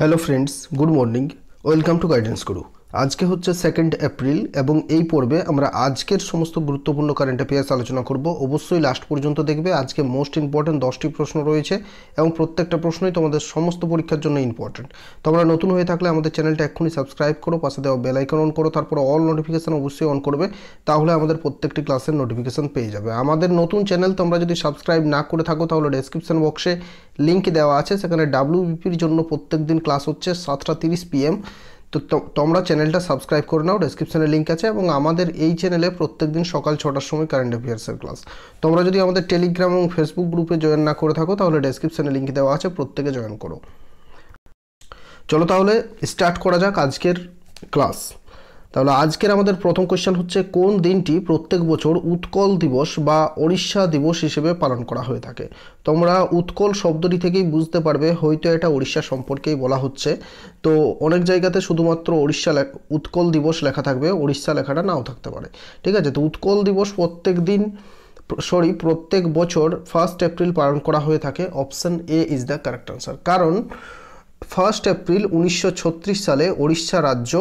Hello friends, good morning. Welcome to Guidance Guru. আজকে হচ্ছে second April এবং এই পর্বে আমরা আজকের সমস্ত গুরুত্বপূর্ণ কারেন্ট অ্যাফেয়ার্স আলোচনা করব অবশ্যই লাস্ট পর্যন্ত দেখবে আজকে মোস্ট ইম্পর্ট্যান্ট দশটি প্রশ্ন রয়েছে এবং প্রত্যেকটা প্রশ্নই তোমাদের সমস্ত পরীক্ষার জন্য ইম্পর্ট্যান্ট তোমরা নতুন হয়ে থাকলে আমাদের চ্যানেলটা এক্ষুনি সাবস্ক্রাইব করো পাশে দেওয়া বেলাইকন অন করো তারপর অল নোটিফিকেশান অবশ্যই অন করবে তাহলে আমাদের প্রত্যেকটি ক্লাসের নোটিফিকেশান পেয়ে যাবে আমাদের নতুন চ্যানেল তোমরা যদি সাবস্ক্রাইব না করে থাকো তাহলে ডেসক্রিপশন বক্সে লিঙ্ক দেওয়া আছে সেখানে ডাব্লিউবিপির জন্য প্রত্যেক দিন ক্লাস হচ্ছে সাতটা তিরিশ পিএম তো তোমরা চ্যানেলটা সাবস্ক্রাইব করে নাও ডেসক্রিপশানে লিঙ্ক আছে এবং আমাদের এই চ্যানেলে প্রত্যেক দিন সকাল ছটার সময় কারেন্ট অ্যাফেয়ার্সের ক্লাস তোমরা যদি আমাদের টেলিগ্রাম এবং ফেসবুক গ্রুপে জয়েন না করে থাকো তাহলে ডেসক্রিপশানে লিঙ্ক দেওয়া আছে প্রত্যেকে জয়েন করো চলো তাহলে স্টার্ট করা যাক আজকের ক্লাস তাহলে আজকের আমাদের প্রথম কোয়েশ্চেন হচ্ছে কোন দিনটি প্রত্যেক বছর উৎকল দিবস বা ওড়িশা দিবস হিসেবে পালন করা হয়ে থাকে তোমরা উৎকল শব্দটি থেকেই বুঝতে পারবে হয়তো এটা ওড়িশা সম্পর্কেই বলা হচ্ছে তো অনেক জায়গাতে শুধুমাত্র ওড়িশা উৎকল দিবস লেখা থাকবে ওড়িশা লেখাটা নাও থাকতে পারে ঠিক আছে তো উৎকল দিবস প্রত্যেক দিন সরি প্রত্যেক বছর ফার্স্ট এপ্রিল পালন করা হয়ে থাকে option A is the correct answer কারণ ফার্স্ট এপ্রিল উনিশশো সালে ওড়িশা রাজ্য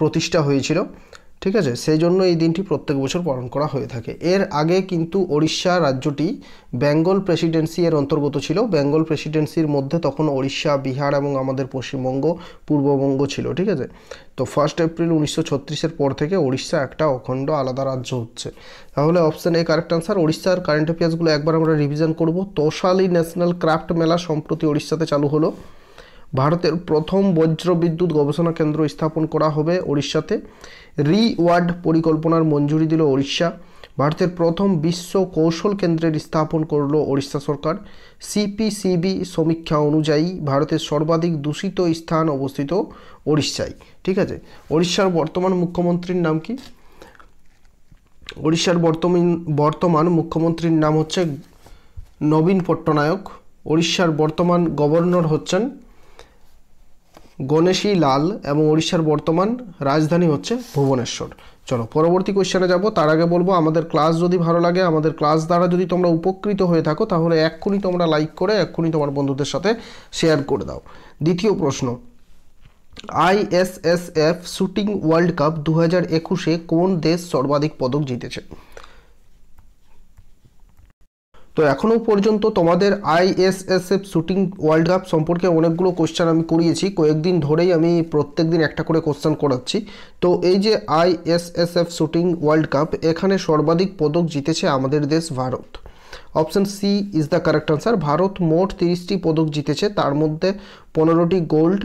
প্রতিষ্ঠা হয়েছিল ঠিক আছে সেই জন্য এই দিনটি প্রত্যেক বছর পালন করা হয়ে থাকে এর আগে কিন্তু ওড়িশা রাজ্যটি বেঙ্গল প্রেসিডেন্সি এর অন্তর্গত ছিল বেঙ্গল প্রেসিডেন্সির মধ্যে তখন ওড়িশা বিহার এবং আমাদের পশ্চিমবঙ্গ পূর্ববঙ্গ ছিল ঠিক আছে তো ফার্স্ট এপ্রিল উনিশশো ছত্রিশের পর থেকে উড়িষ্যা একটা অখণ্ড আলাদা রাজ্য হচ্ছে তাহলে অপশান এ কারেক্ট আনসার উড়িষ্যার কারেন্ট অ্যাফেয়ার্সগুলো একবার আমরা রিভিশন করব তোষালি ন্যাশনাল ক্রাফট মেলা সম্প্রতি উড়িষ্যাতে চালু হলো ভারতের প্রথম বজ্র বিদ্যুৎ গবেষণা কেন্দ্র স্থাপন করা হবে ওড়িশাতে রিওয়ার্ড পরিকল্পনার মঞ্জুরি দিল ওড়িশা ভারতের প্রথম বিশ্ব কৌশল কেন্দ্রের স্থাপন করল ওড়িশা সরকার সিপিসিবি সমীক্ষা অনুযায়ী ভারতের সর্বাধিক দূষিত স্থান অবস্থিত ওড়িশায় ঠিক আছে ওড়িশার বর্তমান মুখ্যমন্ত্রীর নাম কি ওড়িশার বর্তমান বর্তমান মুখ্যমন্ত্রীর নাম হচ্ছে নবীন পট্টনায়ক ওড়িশার বর্তমান গভর্নর হচ্ছেন গণেশী লাল এবং ওড়িশার বর্তমান রাজধানী হচ্ছে ভুবনেশ্বর চলো পরবর্তী কোয়েশ্চেনে যাব তার আগে বলবো আমাদের ক্লাস যদি ভালো লাগে আমাদের ক্লাস দ্বারা যদি তোমরা উপকৃত হয়ে থাকো তাহলে এক্ষুনি তোমরা লাইক করে এক্ষুনি তোমার বন্ধুদের সাথে শেয়ার করে দাও দ্বিতীয় প্রশ্ন আইএসএসএফ শুটিং ওয়ার্ল্ড কাপ দু হাজার একুশে কোন দেশ সর্বাধিক পদক জিতেছে তো এখনও পর্যন্ত তোমাদের আইএসএসএফ শ্যুটিং ওয়ার্ল্ড কাপ সম্পর্কে অনেকগুলো কোশ্চেন আমি করিয়েছি কয়েকদিন ধরেই আমি প্রত্যেক দিন একটা করে কোশ্চেন করাচ্ছি তো এই যে আইএসএসএফ শ্যুটিং ওয়ার্ল্ড কাপ এখানে সর্বাধিক পদক জিতেছে আমাদের দেশ Bharat option C is the correct answer Bharat মোট তিরিশটি পদক জিতেছে তার মধ্যে পনেরোটি গোল্ড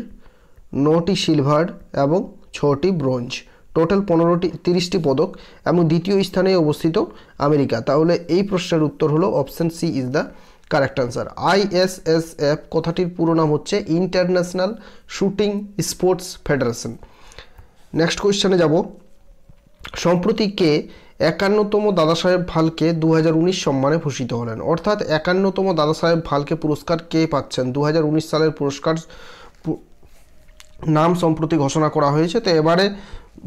নটি সিলভার এবং ছটি ব্রোঞ্জ টোটাল পনেরোটি তিরিশটি পদক এবং দ্বিতীয় স্থানে অবস্থিত আমেরিকা তাহলে এই প্রশ্নের উত্তর হলো option C is the correct answer ISSF কথাটির পুরো নাম হচ্ছে international shooting sports federation next কোয়েশ্চানে যাব সম্প্রতি কে একান্নতম দাদা সাহেব ভালকে দু সম্মানে ভূষিত হলেন অর্থাৎ একান্নতম দাদা সাহেব ভালকে পুরস্কার কে পাচ্ছেন দু সালের পুরস্কার নাম সম্প্রতি ঘোষণা করা হয়েছে তো এবারে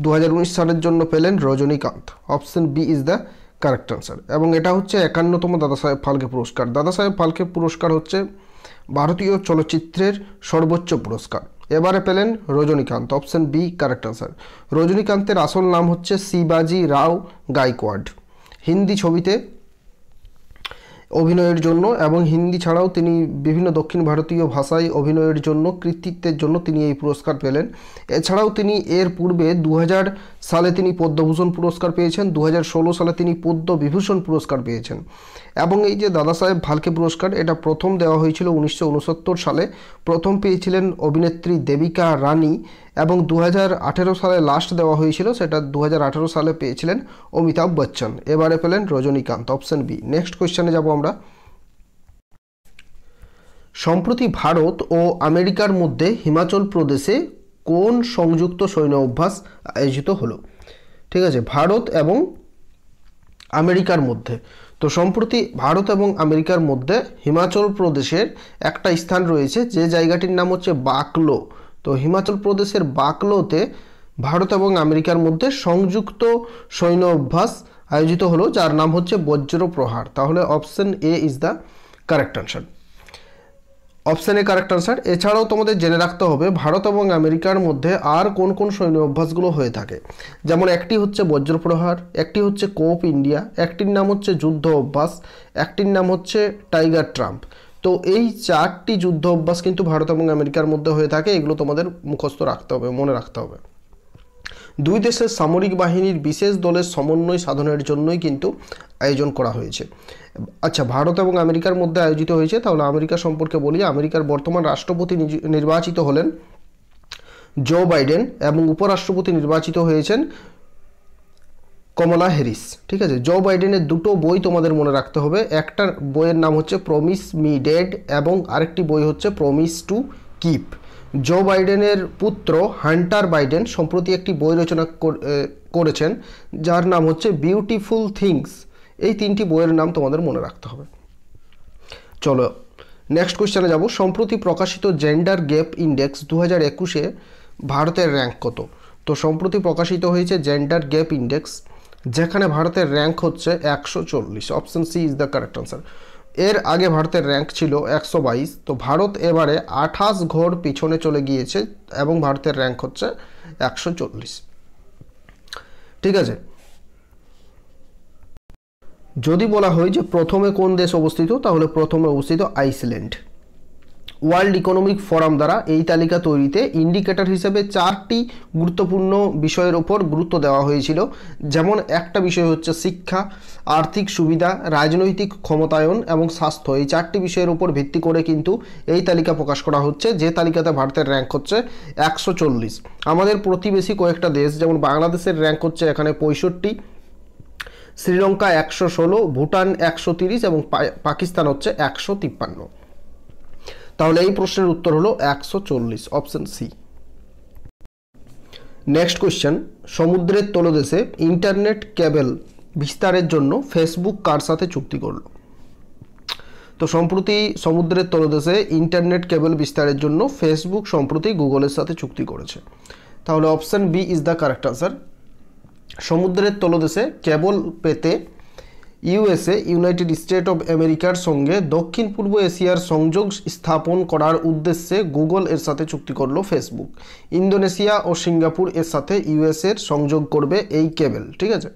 দু সালের জন্য পেলেন Rajinikanth option B is the correct answer এবং এটা হচ্ছে একান্নতম দাদা সাহেব ফালকে পুরস্কার দাদা সাহেব ফালকে পুরস্কার হচ্ছে ভারতীয় চলচ্চিত্রের সর্বোচ্চ পুরস্কার এবারে পেলেন Rajinikanth option B correct answer রজনীকান্তের আসল নাম হচ্ছে শিবাজি রাও গাইকোয়াড হিন্দি ছবিতে অভিনয়ের জন্য এবং হিন্দি ছাড়াও তিনি বিভিন্ন দক্ষিণ ভারতীয় ভাষায় অভিনয়ের জন্য কৃতিত্বের জন্য তিনি এই পুরস্কার পেলেন এছাড়াও তিনি এর পূর্বে দু সালে তিনি পদ্মভূষণ পুরস্কার পেয়েছেন দু সালে তিনি পদ্মবিভূষণ পুরস্কার পেয়েছেন এবং এই যে দাদা সাহেব ভালকে পুরস্কার এটা প্রথম দেওয়া হয়েছিল উনিশশো সালে প্রথম পেয়েছিলেন অভিনেত্রী দেবিকা রানী এবং দু সালে লাস্ট দেওয়া হয়েছিল সেটা দু সালে পেয়েছিলেন অমিতাভ বচ্চন এবারে পেলেন রজনীকান্ত অপশান বি নেক্সট কোয়েশ্চানে যাব আমরা সম্প্রতি ভারত ও আমেরিকার মধ্যে হিমাচল প্রদেশে কোন সংযুক্ত সৈন্য অভ্যাস আয়োজিত হলো ঠিক আছে ভারত এবং আমেরিকার মধ্যে তো সম্প্রতি ভারত এবং আমেরিকার মধ্যে হিমাচল প্রদেশের একটা স্থান রয়েছে যে জায়গাটির নাম হচ্ছে বাকলো তো হিমাচল প্রদেশের বাকলোতে ভারত এবং আমেরিকার মধ্যে সংযুক্ত সৈন্য অভ্যাস আয়োজিত হলো যার নাম হচ্ছে বজ্র প্রহার তাহলে option A is the correct answer অপশানে কারেক্ট আনসার এছাড়াও তোমাদের জেনে রাখতে হবে ভারত এবং আমেরিকার মধ্যে আর কোন কোন সৈন্য অভ্যাসগুলো হয়ে থাকে যেমন একটি হচ্ছে বজ্রপ্রহার একটি হচ্ছে কোপ ইন্ডিয়া একটির নাম হচ্ছে যুদ্ধ অভ্যাস একটির নাম হচ্ছে টাইগার ট্রাম্প তো এই চারটি যুদ্ধ অভ্যাস কিন্তু ভারত এবং আমেরিকার মধ্যে হয়ে থাকে এগুলো তোমাদের মুখস্থ রাখতে হবে মনে রাখতে হবে দুই দেশের সামরিক বাহিনীর বিশেষ দলের সমন্বয় সাধনের জন্যই কিন্তু আয়োজন করা হয়েছে আচ্ছা ভারত এবং আমেরিকার মধ্যে আয়োজিত হয়েছে তাহলে আমেরিকা সম্পর্কে বলি আমেরিকার বর্তমান রাষ্ট্রপতি নির্বাচিত হলেন জো বাইডেন এবং উপরাষ্ট্রপতি নির্বাচিত হয়েছেন কমলা হ্যারিস ঠিক আছে জো বাইডেনের দুটো বই তোমাদের মনে রাখতে হবে একটা বইয়ের নাম হচ্ছে প্রমিস মি ডেড এবং আরেকটি বই হচ্ছে প্রমিস টু কিপ জো বাইডেনের পুত্র হান্টার বাইডেন সম্প্রতি একটি বই রচনা করেছেন যার নাম হচ্ছে বিউটিফুল থিংস এই তিনটি বইয়ের নাম তোমাদের মনে রাখতে হবে চলো নেক্সট কোয়েশ্চানে যাব সম্প্রতি প্রকাশিত জেন্ডার গ্যাপ ইন্ডেক্স দু হাজার একুশে ভারতের র্যাঙ্ক কত তো সম্প্রতি প্রকাশিত হয়েছে জেন্ডার গ্যাপ ইন্ডেক্স যেখানে ভারতের র্যাঙ্ক হচ্ছে একশো চল্লিশ option C is the correct answer এর আগে ভারতের র্যাঙ্ক ছিল একশো তো ভারত এবারে আঠাশ ঘর পিছনে চলে গিয়েছে এবং ভারতের র্যাঙ্ক হচ্ছে একশো ঠিক আছে যদি বলা হয় যে প্রথমে কোন দেশ অবস্থিত তাহলে প্রথমে অবস্থিত আইসল্যান্ড ওয়ার্ল্ড ইকোনমিক ফোরাম দ্বারা এই তালিকা তৈরিতে ইন্ডিকেটর হিসেবে চারটি গুরুত্বপূর্ণ বিষয়ের ওপর গুরুত্ব দেওয়া হয়েছিল যেমন একটা বিষয় হচ্ছে শিক্ষা আর্থিক সুবিধা রাজনৈতিক ক্ষমতায়ন এবং স্বাস্থ্য এই চারটি বিষয়ের উপর ভিত্তি করে কিন্তু এই তালিকা প্রকাশ করা হচ্ছে যে তালিকাতে ভারতের র্যাঙ্ক হচ্ছে একশো আমাদের প্রতিবেশী কয়েকটা দেশ যেমন বাংলাদেশের র্যাঙ্ক হচ্ছে এখানে পঁয়ষট্টি শ্রীলঙ্কা একশো ষোলো ভুটান একশো তিরিশ এবং পাকিস্তান হচ্ছে একশো তিপ্পান্ন তাহলে এই প্রশ্নের উত্তর হলো একশো চল্লিশ অপশান সি নেক্সট কোয়েশ্চেন সমুদ্রের তলদেশে ইন্টারনেট কেবেল বিস্তারের জন্য ফেসবুক কার সাথে চুক্তি করল তো সম্প্রতি সমুদ্রের তলদেশে ইন্টারনেট কেবল বিস্তারের জন্য ফেসবুক সম্প্রতি গুগলের সাথে চুক্তি করেছে তাহলে option B is the correct answer সমুদ্রের তলদেশে কেবল পেতে ইউএসএ ইউনাইটেড স্টেট অফ আমেরিকার সঙ্গে দক্ষিণ পূর্ব এশিয়ার সংযোগ স্থাপন করার উদ্দেশ্যে গুগল এর সাথে চুক্তি করল ফেসবুক ইন্দোনেশিয়া ও সিঙ্গাপুর এর সাথে ইউএসএর সংযোগ করবে এই কেবল ঠিক আছে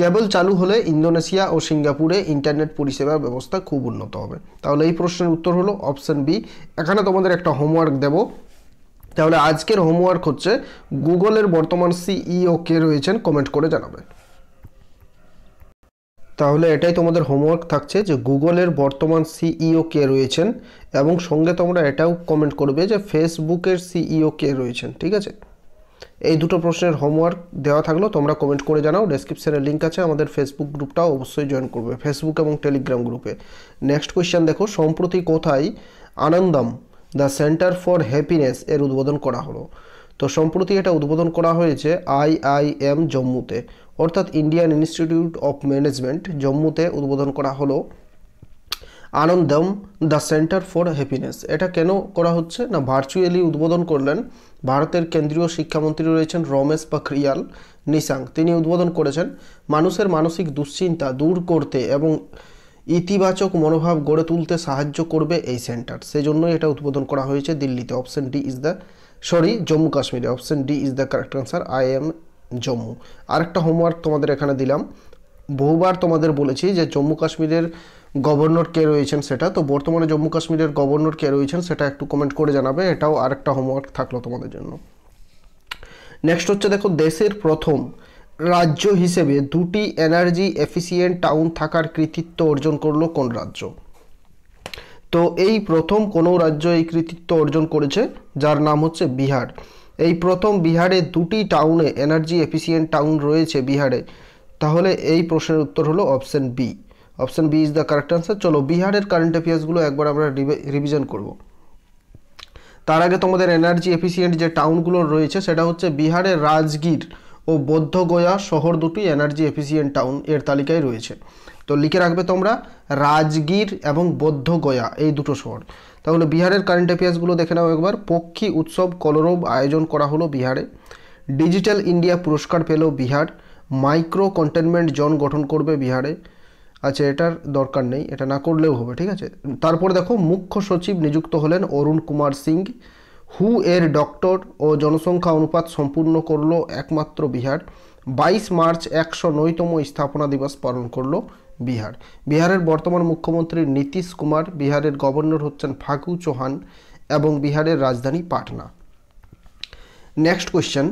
কেবল চালু হলে ইন্দোনেশিয়া ও সিঙ্গাপুরে ইন্টারনেট পরিষেবার ব্যবস্থা খুব উন্নত হবে তাহলে এই প্রশ্নের উত্তর হলো অপশান বি এখানে তোমাদের একটা হোমওয়ার্ক দেব তাহলে আজকের হোমওয়ার্ক হচ্ছে গুগলের বর্তমান সিইও e কে রয়েছেন কমেন্ট করে জানাবে তাহলে এটাই তোমাদের হোমওয়ার্ক থাকছে যে গুগলের বর্তমান সিইও e কে রয়েছেন এবং সঙ্গে তোমরা এটাও কমেন্ট করবে যে ফেসবুকের সিইও e কে রয়েছেন ঠিক আছে এই দুটো প্রশ্নের হোমওয়ার্ক দেওয়া থাকলো তোমরা কমেন্ট করে জানাও ডেসক্রিপশানে লিঙ্ক আছে আমাদের ফেসবুক গ্রুপটাও অবশ্যই জয়েন করবে ফেসবুক এবং টেলিগ্রাম গ্রুপে নেক্সট কোয়েশ্চেন দেখো সম্প্রতি কোথায় Anandam the centre for happiness এর উদ্বোধন করা হলো তো সম্প্রতি এটা উদ্বোধন করা হয়েছে আইআইএম জম্মুতে অর্থাৎ ইন্ডিয়ান ইনস্টিটিউট অফ ম্যানেজমেন্ট জম্মুতে উদ্বোধন করা হলো Anandam the centre for happiness এটা কেন করা হচ্ছে না ভার্চুয়ালি উদ্বোধন করলেন ভারতের কেন্দ্রীয় শিক্ষামন্ত্রী রয়েছেন রমেশ পখরিয়াল নিশাং তিনি উদ্বোধন করেছেন মানুষের মানসিক দুশ্চিন্তা দূর করতে এবং ইতিবাচক মনোভাব গড়ে তুলতে সাহায্য করবে এই সেন্টার সেজন্যই এটা উদ্বোধন করা হয়েছে দিল্লিতে option D is the sorry Jammu কাশ্মীরে option D is the correct answer I M Jammu আরেকটা হোমওয়ার্ক তোমাদের এখানে দিলাম বহুবার তোমাদের বলেছি যে জম্মু কাশ্মীরের গভর্নর কে রয়েছেন সেটা তো বর্তমানে জম্মু কাশ্মীরের গভর্নর কে রয়েছেন সেটা একটু কমেন্ট করে জানাবে এটাও আরেকটা হোমওয়ার্ক থাকলো তোমাদের জন্য নেক্সট হচ্ছে দেখো দেশের প্রথম রাজ্য হিসেবে দুটি এনার্জি এফিসিয়েন্ট টাউন থাকার কৃতিত্ব অর্জন করলো কোন রাজ্য তো এই প্রথম কোনো রাজ্য এই কৃতিত্ব অর্জন করেছে যার নাম হচ্ছে বিহার এই প্রথম বিহারে দুটি টাউনে এনার্জি এফিসিয়েন্ট টাউন রয়েছে বিহারে তাহলে এই প্রশ্নের উত্তর হলো option B option B is the correct answer চলো বিহারের কারেন্ট অ্যাফেয়ার্সগুলো একবার আমরা রিভিশন করব তার আগে তোমাদের এনার্জি এফিসিয়েন্ট যে টাউনগুলো রয়েছে সেটা হচ্ছে বিহারের রাজগীর ও বৌদ্ধগয়া শহর দুটি এনার্জি এফিসিয়েন্ট টাউন এর তালিকায় রয়েছে তো লিখে রাখবে তোমরা রাজগীর এবং বৌদ্ধগয়া এই দুটো শহর তাহলে বিহারের কারেন্ট অ্যাফেয়ার্সগুলো দেখে নাও একবার পক্ষী উৎসব কলরব আয়োজন করা হলো বিহারে ডিজিটাল ইন্ডিয়া পুরস্কার পেল বিহার মাইক্রো কন্টেনমেন্ট জোন গঠন করবে বিহারে আচ্ছা এটার দরকার নেই এটা না করলেও হবে ঠিক আছে তারপর দেখো মুখ্য সচিব নিযুক্ত হলেন অরুণ কুমার সিং হু এর ডক্টর ও জনসংখ্যা অনুপাত সম্পূর্ণ করলো একমাত্র বিহার বাইশ মার্চ একশো নয়তম স্থাপনা দিবস পালন করলো বিহার বিহারের বর্তমান মুখ্যমন্ত্রী নীতিশ কুমার বিহারের গভর্নর হচ্ছেন ফাগু চৌহান এবং বিহারের রাজধানী Patna next question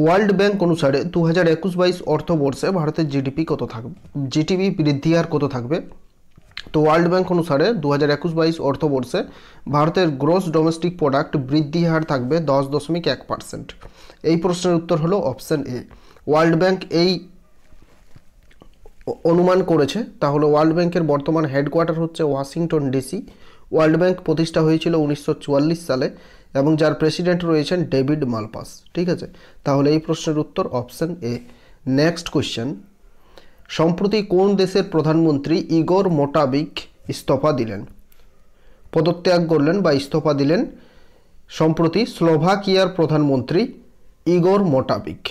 world bank অনুসারে দু হাজার একুশ বাইশ অর্থবর্ষে ভারতের জিডিপি কত থাকবে জিডিপি বৃদ্ধি হার কত থাকবে তো ওয়ার্ল্ড ব্যাংক অনুসারে দু হাজার একুশ বাইশ অর্থবর্ষে ভারতের গ্রোস ডোমেস্টিক প্রোডাক্ট বৃদ্ধি হার থাকবে দশ দশমিক এক পার্সেন্ট এই প্রশ্নের উত্তর হলো অপশান এ ওয়ার্ল্ড ব্যাংক এই অনুমান করেছে তাহলে ওয়ার্ল্ড ব্যাংকের বর্তমান হেডকোয়ার্টার হচ্ছে ওয়াশিংটন ডিসি ওয়ার্ল্ড ব্যাংক প্রতিষ্ঠা হয়েছিল উনিশশো সালে এবং যার প্রেসিডেন্ট রয়েছেন ডেভিড মালপাস ঠিক আছে তাহলে এই প্রশ্নের উত্তর অপশান এ নেক্সট কোয়েশ্চেন সম্প্রতি কোন দেশের প্রধানমন্ত্রী ইগর মোটাবিক ইস্তফা দিলেন পদত্যাগ করলেন বা ইস্তফা দিলেন সম্প্রতি স্লোভাকিয়ার প্রধানমন্ত্রী ইগর মোটাবিক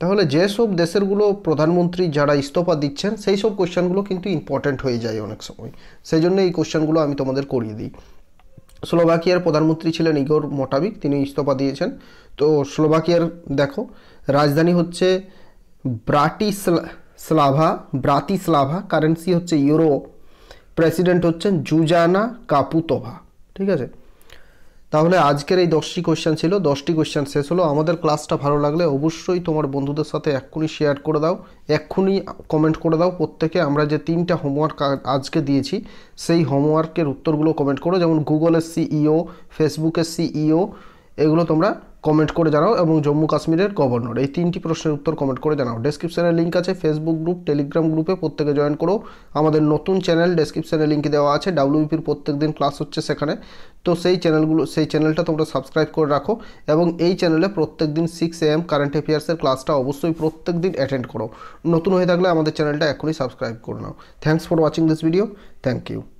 তাহলে যেসব দেশেরগুলো প্রধানমন্ত্রী যারা ইস্তফা দিচ্ছেন সেই সব কোশ্চেনগুলো কিন্তু ইম্পর্ট্যান্ট হয়ে যায় অনেক সময় সেই জন্য এই কোয়েশ্চানগুলো আমি তোমাদের করিয়ে দিই স্লোভাকিয়ার প্রধানমন্ত্রী ছিলেন ইগোর মোটাবিক তিনি ইস্তফা দিয়েছেন তো স্লোভাকিয়ার দেখো রাজধানী হচ্ছে ব্রাতি স্লাভা কারেন্সি হচ্ছে ইউরো প্রেসিডেন্ট হচ্ছেন জুজানা কাপুতোভা ঠিক আছে তাহলে আজকের এই দশটি কোয়েশ্চেন ছিল দশটি কোয়েশ্চান শেষ হলো আমাদের ক্লাসটা ভালো লাগলে অবশ্যই তোমার বন্ধুদের সাথে এক্ষুনি শেয়ার করে দাও এক্ষুনি কমেন্ট করে দাও প্রত্যেকে আমরা যে তিনটা হোমওয়ার্ক আজকে দিয়েছি সেই হোমওয়ার্কের উত্তরগুলো কমেন্ট করো যেমন গুগলের সিইও ফেসবুকের সিইও এগুলো তোমরা কমেন্ট করে জানাও এবং জম্মু কাশ্মীরের গভর্নর এই তিনটি প্রশ্নের উত্তর কমেন্ট করে জানাও ডেসক্রিপশানে লিঙ্ক আছে ফেসবুক গ্রুপ টেলিগ্রাম গ্রুপে প্রত্যেকে জয়েন করো আমাদের নতুন চ্যানেল ডেসক্রিপশানে লিঙ্ক দেওয়া আছে ডাব্লিউপির e প্রত্যেক দিন ক্লাস হচ্ছে সেখানে তো সেই চ্যানেলগুলো সেই চ্যানেলটা তোমরা সাবস্ক্রাইব করে রাখো এবং এই চ্যানেলে প্রত্যেক দিন সিক্স এম কারেন্ট অ্যাফেয়ার্সের ক্লাসটা অবশ্যই প্রত্যেক দিন অ্যাটেন্ড করো নতুন হয়ে থাকলে আমাদের চ্যানেলটা এখনই সাবস্ক্রাইব করে নাও thanks for watching this video thank you